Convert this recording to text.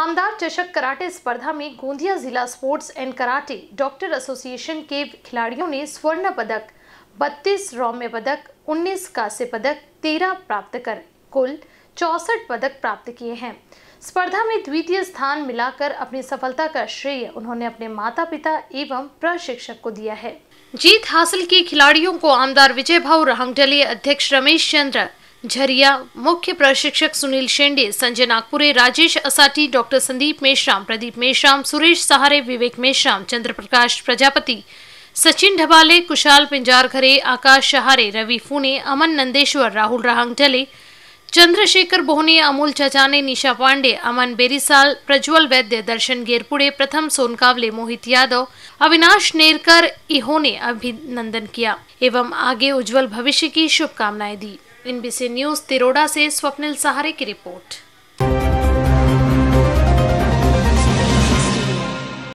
आमदार चषक कराटे स्पर्धा में गोंदिया जिला sports and karate doctor association के खिलाड़ियों ने स्वर्ण पदक 32 रौम्य पदक 19 कांस्य पदक 13 प्राप्त कर कुल चौसठ पदक प्राप्त किए हैं स्पर्धा में द्वितीय स्थान मिलाकर अपनी सफलता का श्रेय उन्होंने अपने माता पिता एवं प्रशिक्षक को दिया है जीत हासिल की खिलाड़ियों को आमदार विजय भाव रहा अध्यक्ष रमेश चंद्र झरिया मुख्य प्रशिक्षक सुनील शेंडे संजय नागपुरे राजेश असाटी डॉक्टर संदीप मेश्राम प्रदीप मेश्राम सुरेश सहारे विवेक मेश्राम चंद्रप्रकाश प्रजापति सचिन ढबाले कुशाल पिंजारघरे आकाश सहारे रवि फूने अमन नंदेश्वर राहुल राहंगटले चंद्रशेखर बोहनी अमूल चचाने निशा पांडे अमन बेरीसाल प्रज्वल वैद्य दर्शन गेरपुड़े प्रथम सोनकावले मोहित यादव अविनाश नेरकर ने अभिनंदन किया एवं आगे उज्जवल भविष्य की शुभकामनाएं दी एनबीसी न्यूज तिरोड़ा से स्वप्निल सहारे की रिपोर्ट